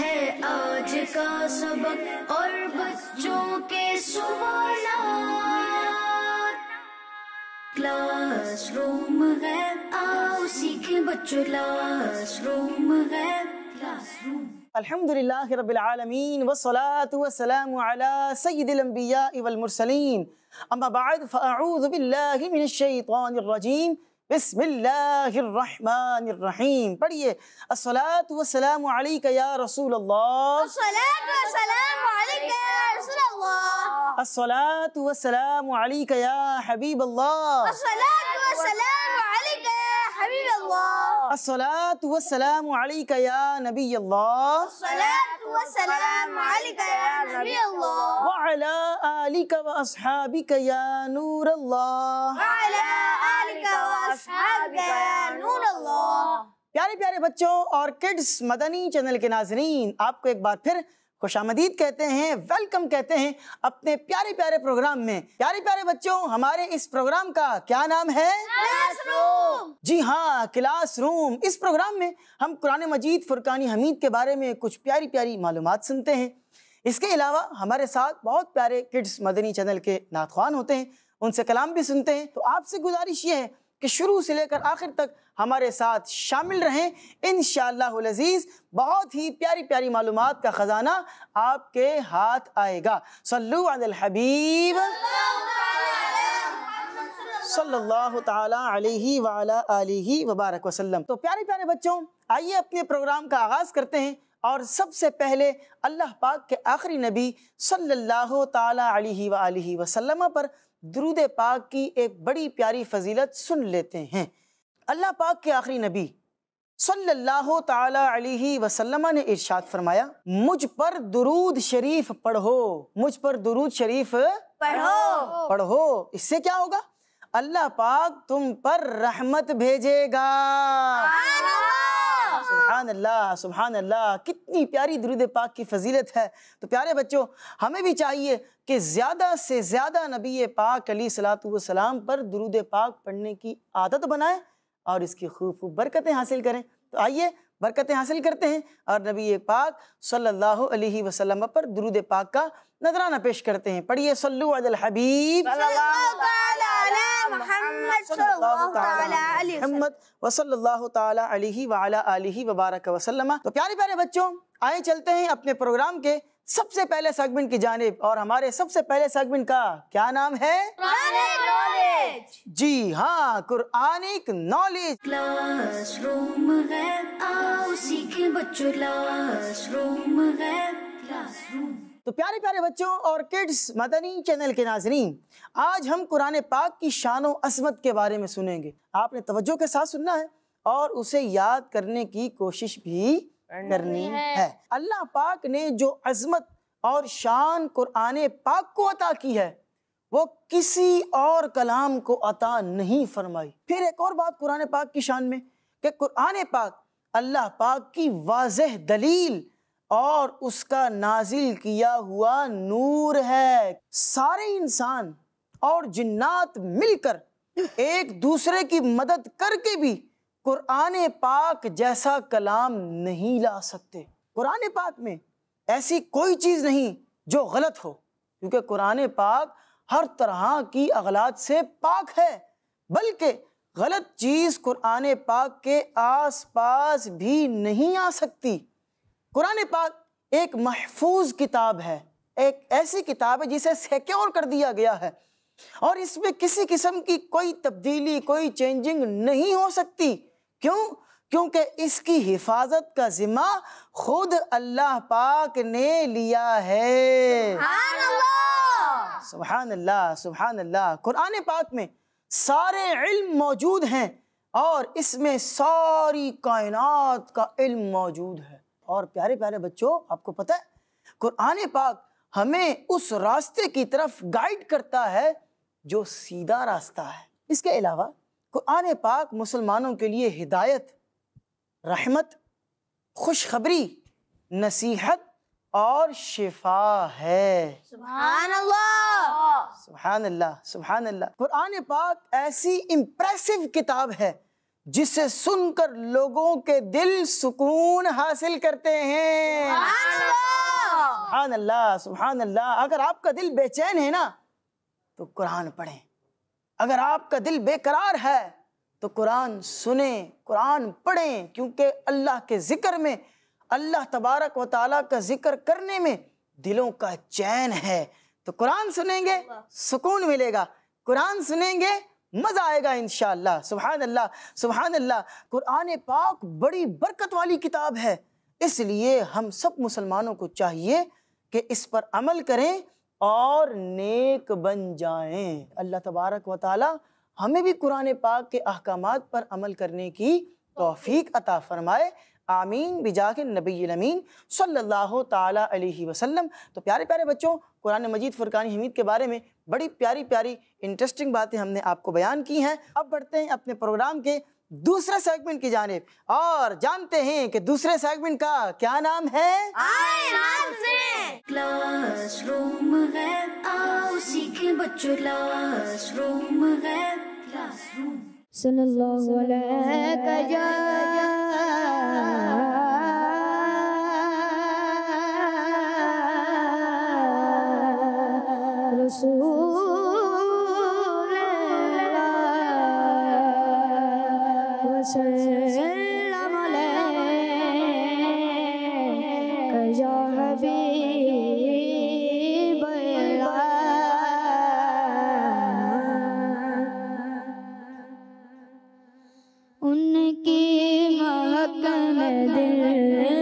الحمد لله رب العالمين والصلاة والسلام على سيد الأنبياء والمرسلين أما بعد فأعوذ بالله من الشيطان الرجيم بسم الله الرحمن الرحيم پڑھیے الصلاة والسلام عليك يا رسول الله الصلاة والسلام عليك يا رسول الله الصلاة والسلام عليك يا حبيب الله الصلاة والسلام عليك يا حبيب الله الصلاة والسلام عليك يا نبي الله الصلاة والسلام عليك يا نبي الله وعلى آلك وأصحابك يا نور الله وعلى آلك प्यारे प्यारे बच्चों और किड्स मदनी चैनल के नाजरीन आपको एक बार फिर खुश आमदीद कहते हैं वेलकम कहते हैं अपने प्यारे प्यारे प्रोग्राम में प्यारे प्यारे बच्चों हमारे इस प्रोग्राम का क्या नाम है जी हाँ क्लास रूम इस प्रोग्राम में हम कुरान मजीद फुरकानी हमीद के बारे में कुछ प्यारी प्यारी मालूम सुनते हैं इसके अलावा हमारे साथ बहुत प्यारे किड्स मदनी चैनल के नाखवान होते हैं उनसे कलाम भी सुनते हैं तो आपसे गुजारिश ये है कि शुरू से लेकर आखिर तक हमारे साथ शामिल रहें इन शजीज़ बहुत ही प्यारी प्यारी मालूम का ख़जाना आपके हाथ आएगा सल्लु हबीब वबारक वसलम तो प्यारे प्यारे बच्चों आइए अपने प्रोग्राम का आगाज़ करते हैं और सबसे पहले अल्लाह पाक के आखिरी नबी सल्लल्लाहु ताला वसल्लम पर दरूद पाक की एक बड़ी प्यारी फजीलत सुन लेते हैं अल्लाह पाक के आखिरी नबी सल्लल्लाहु ताला अलैहि वसल्लम ने इरशाद फरमाया मुझ पर दरूद शरीफ पढ़ो मुझ पर दरूद शरीफ पढ़ो पढ़ो इससे क्या होगा अल्लाह पाक तुम पर रहमत भेजेगा सुबहान अल्लाह सुबहान अल्लाह कितनी प्यारी दरुद पाक की फजीलत है तो प्यारे बच्चों हमें भी चाहिए कि ज़्यादा से ज़्यादा नबी पाक अली सलाम पर दरुद पाक पढ़ने की आदत बनाएं और इसकी खूब खूब बरकतें हासिल करें तो आइए बरकतें हासिल करते हैं और नबी पाक सल्लल्लाहु अलैहि वसल्लम पर दरुद पाक का नजराना पेश करते हैं पढ़िए सल्लू अदल हबीब वबारक तो प्यारे प्यारे बच्चों आए चलते हैं अपने प्रोग्राम के सबसे पहले सेगमेंट की जानब और हमारे सबसे पहले सेगमेंट का क्या नाम है नॉलेज जी हाँ कुरानिक नॉलेज क्लासरूम है आओ बच्चों क्लासरूम है क्लासरूम तो प्यारे प्यारे बच्चों और किड्स मदनी चैनल के नाजरीन आज हम कुरान पाक की शान व असमत के बारे में सुनेंगे आपने तवज्जो के साथ सुनना है और उसे याद करने की कोशिश भी करनी है, है। अल्लाह पाक ने जो अजमत और शान कुरान पाक को अता की है वो किसी और कलाम को अता नहीं फरमाई फिर एक और बात कुरान पाक की शान में कि कुरान पाक अल्लाह पाक की वाजह दलील और उसका नाजिल किया हुआ नूर है सारे इंसान और जिन्नात मिलकर एक दूसरे की मदद करके भी कुरान पाक जैसा कलाम नहीं ला सकते कुरान पाक में ऐसी कोई चीज़ नहीं जो गलत हो क्योंकि कुरान पाक हर तरह की अगलात से पाक है बल्कि गलत चीज़ कुरान पाक के आस पास भी नहीं आ सकती कुरान पाक एक महफूज किताब है एक ऐसी किताब है जिसे सिक्योर कर दिया गया है और इसमें किसी किस्म की कोई तब्दीली कोई चेंजिंग नहीं हो सकती क्यों क्योंकि इसकी हिफाजत का जिम्मा खुद अल्लाह पाक ने लिया है सुबहान अल्लाह सुबहान अल्लाह कुरान पाक में सारे इल्म मौजूद हैं और इसमें सारी कायनात का इल्म मौजूद है और प्यारे प्यारे बच्चों आपको पता है कुरान पाक हमें उस रास्ते की तरफ गाइड करता है जो सीधा रास्ता है इसके अलावा कुरान पाक मुसलमानों के लिए हिदायत रहमत खुशखबरी नसीहत और शिफा है सुभान अल्लाह सुभान अल्लाह सुभान अल्लाह कुरान पाक ऐसी इम्प्रेसिव किताब है जिसे सुनकर लोगों के दिल सुकून हासिल करते हैं सुबहान अल्लाह सुबहान अल्लाह अगर आपका दिल बेचैन है ना तो कुरान पढ़ें अगर आपका दिल बेकरार है तो कुरान सुने कुरान पढ़ें क्योंकि अल्लाह के ज़िक्र में अल्लाह तबारक व ताला का ज़िक्र करने में दिलों का चैन है तो कुरान सुनेंगे सुकून मिलेगा कुरान सुनेंगे मज़ा आएगा इन सुबहान अल्लाह सुबहान अल्लाह कुरान पाक बड़ी बरकत वाली किताब है इसलिए हम सब मुसलमानों को चाहिए कि इस पर अमल करें और नेक बन जाएं अल्लाह तबारक व ताली हमें भी कुरान पाक के अहकाम पर अमल करने की तोफ़ी अता फ़रमाए आमीन बिजाक नबी नमीन सल्लल्लाहु ताला अलैहि वसल्लम तो प्यारे प्यारे बच्चों कुरान मजीद फ़ुरकान हमीद के बारे में बड़ी प्यारी प्यारी इंटरेस्टिंग बातें हमने आपको बयान की हैं अब बढ़ते हैं अपने प्रोग्राम के दूसरे सेगमेंट की जानब और जानते हैं कि दूसरे सेगमेंट का क्या नाम है आए नाम से क्लासरूम है आओ सीखें बच्चों क्लासरूम है क्लासरूम सल्लल्लाहु उनके महकम दिल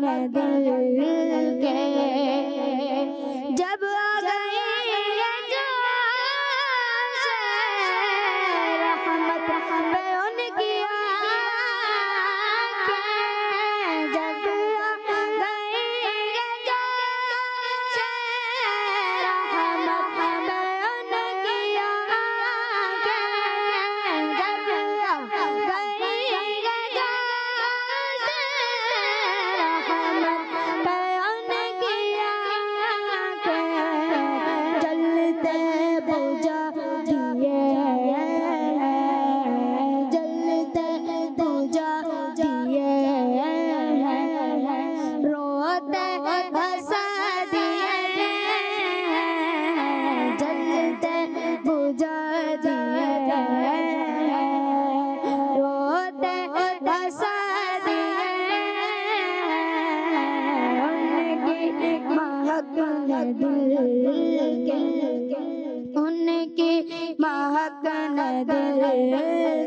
da da da da Hold up, do দিলে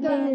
dance.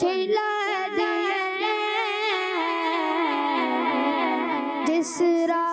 ढिला दिया जिसरा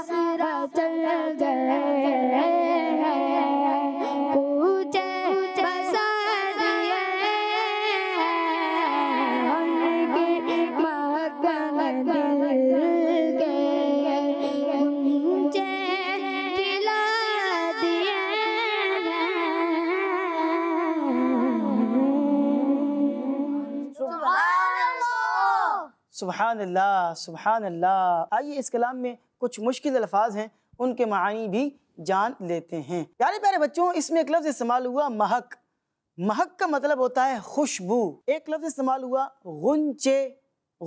सुबहान अल्लाह सुबहान अल्लाह आइए इस कलाम में कुछ मुश्किल अल्फाज हैं उनके मानी भी जान लेते हैं प्यारे प्यारे बच्चों इसमें एक लफ्ज़ इस्तेमाल हुआ महक महक का मतलब होता है खुशबू एक लफ्ज़ इस्तेमाल हुआ गुंचे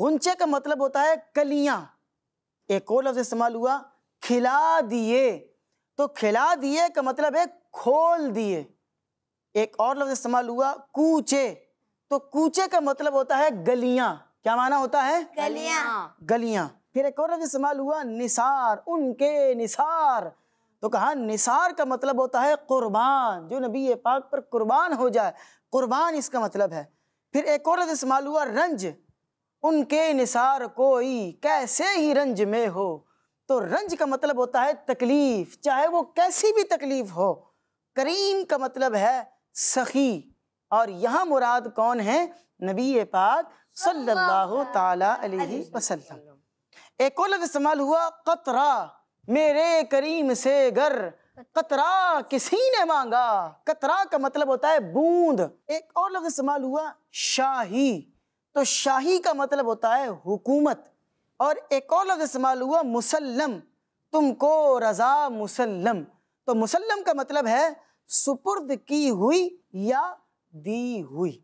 गुंचे का मतलब होता है कलियां एक और लफ्ज़ इस्तेमाल हुआ खिला दिए तो खिला दिए का मतलब है खोल दिए एक और लफ्ज़ इस्तेमाल हुआ कूचे तो कूचे का मतलब होता है गलियाँ क्या माना होता है गलियां गलियां फिर एक और इस्तेमाल हुआ निसार उनके निसार तो कहा निसार का मतलब होता है कुर्बान जो नबी पाक पर कुर्बान हो जाए कुर्बान इसका मतलब है फिर एक और इस्तेमाल हुआ रंज उनके निसार कोई कैसे ही रंज में हो तो रंज का मतलब होता है तकलीफ चाहे वो कैसी भी तकलीफ हो करीम का मतलब है सखी और यहाँ मुराद कौन है नबी पाक वसल्लम एक और इस्तेमाल हुआ कतरा मेरे करीम से गर कतरा किसी ने मांगा कतरा का मतलब होता है बूंद एक और लफ्ज इस्तेमाल हुआ शाही तो शाही का मतलब होता है हुकूमत और एक और लफ्ज इस्तेमाल हुआ मुसल्लम तुमको रजा मुसल्लम तो मुसल्लम का मतलब है सुपुर्द की हुई या दी हुई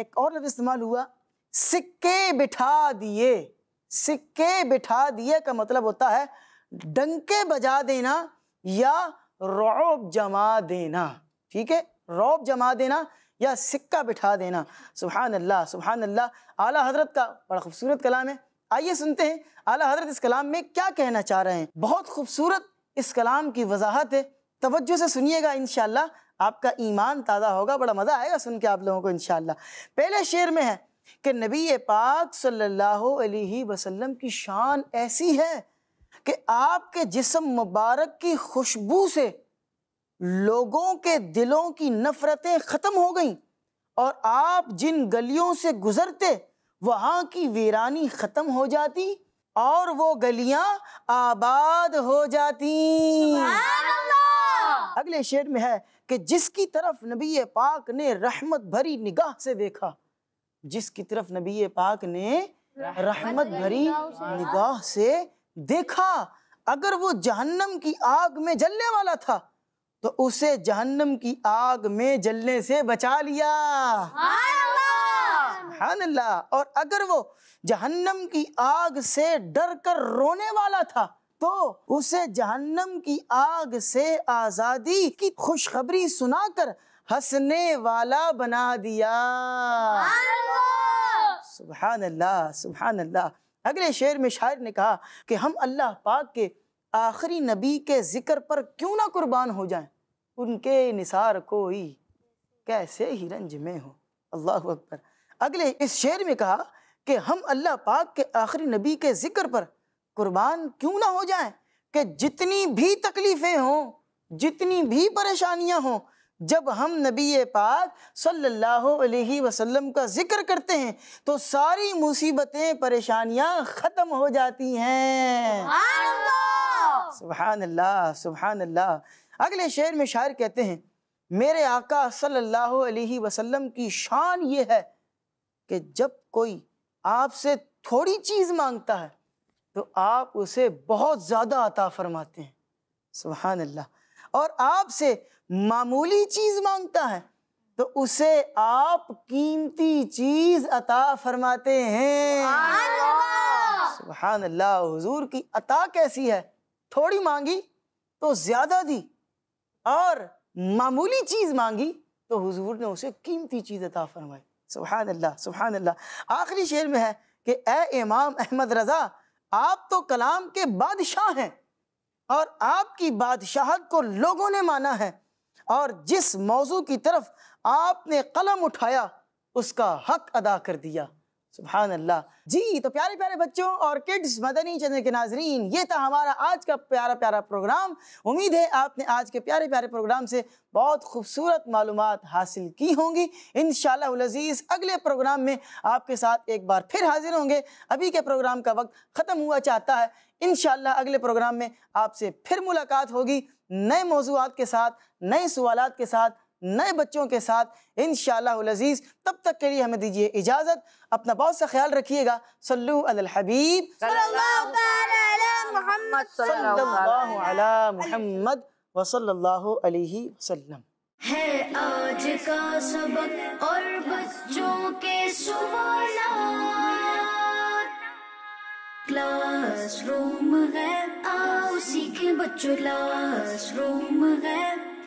एक और लफ्ज इस्तेमाल हुआ सिक्के बिठा दिए सिक्के बिठा दिए का मतलब होता है डंके बजा देना या रौब जमा देना ठीक है रौब जमा देना या सिक्का बिठा देना सुबहान अल्लाह सुबहान अल्लाह आला हजरत का बड़ा खूबसूरत कलाम है आइए सुनते हैं आला हजरत इस कलाम में क्या कहना चाह रहे हैं बहुत खूबसूरत इस कलाम की वजाहत है तवज्जो से सुनिएगा इन आपका ईमान ताज़ा होगा बड़ा मज़ा आएगा सुन के आप लोगों को इन पहले शेर में है कि नबी पाक सल्लल्लाहु अलैहि वसल्लम की शान ऐसी है कि आपके जिसम मुबारक की खुशबू से लोगों के दिलों की नफ़रतें ख़त्म हो गईं और आप जिन गलियों से गुज़रते वहाँ की वीरानी ख़त्म हो जाती और वो गलियाँ आबाद हो जाती अगले शेर में है कि जिसकी तरफ नबी पाक ने रहमत भरी निगाह से देखा जिसकी तरफ नबी पाक ने रहमत भरी निगाह से देखा अगर वो जहन्नम की आग में जलने वाला था तो उसे जहन्नम की आग में जलने से बचा लिया अल्लाह और अगर वो जहन्नम की आग से डर कर रोने वाला था तो उसे जहन्नम की आग से आज़ादी की खुशखबरी सुनाकर हंसने वाला बना दिया सुबह अल्लाह सुबह अल्लाह अगले शेर में शायर ने कहा कि हम अल्लाह पाक के आखिरी नबी के ज़िक्र पर क्यों ना कुर्बान हो जाएं उनके निसार कोई कैसे ही रंज में हो अल्लाह अकबर अगले इस शेर में कहा कि हम अल्लाह पाक के आखिरी नबी के ज़िक्र पर कुर्बान क्यों ना हो जाएं कि जितनी भी तकलीफ़ें हों जितनी भी परेशानियां हों जब हम नबी पाक सल्लल्लाहु अलैहि वसल्लम का ज़िक्र करते हैं तो सारी मुसीबतें परेशानियां ख़त्म हो जाती हैं सुबहान अल्लाह सुबहान अल्लाह अगले शेर में शायर कहते हैं मेरे आका सल्लल्लाहु अलैहि वसल्लम की शान ये है कि जब कोई आपसे थोड़ी चीज़ मांगता है तो आप उसे बहुत ज़्यादा अता फरमाते हैं सुबहान अल्लाह और आपसे मामूली चीज़ मांगता है तो उसे आप कीमती चीज़ अता फरमाते हैं सुबहान अल्लाह हुजूर की अता कैसी है थोड़ी मांगी तो ज़्यादा दी और मामूली चीज़ मांगी तो हुजूर ने उसे कीमती चीज़ अता फरमाई सुबहान अल्लाह सुबहान अल्लाह आखिरी शेर में है कि ए इमाम अहमद रज़ा आप तो कलाम के बादशाह हैं और आपकी बादशाहत को लोगों ने माना है और जिस मौजू की तरफ आपने कलम उठाया उसका हक अदा कर दिया सुबहान अल्लाह जी तो प्यारे प्यारे बच्चों और किड्स मदनी चैनल के नाजरीन ये था हमारा आज का प्यारा प्यारा प्रोग्राम उम्मीद है आपने आज के प्यारे प्यारे प्रोग्राम से बहुत खूबसूरत मालूम हासिल की होंगी इन शजीज़ अगले प्रोग्राम में आपके साथ एक बार फिर हाजिर होंगे अभी के प्रोग्राम का वक्त ख़त्म हुआ चाहता है इन अगले प्रोग्राम में आपसे फिर मुलाकात होगी नए मौजूद के साथ नए सवाल के साथ नए बच्चों के साथ इन शजीज़ तब तक के लिए हमें दीजिए इजाज़त अपना बहुत सा ख्याल रखिएगा सल्लु अल हबीब मोहम्मद अलैहि वसल्लम है आज का सबक और बच्चों के क्लास रूम है आओ सीखे बच्चों क्लास रूम है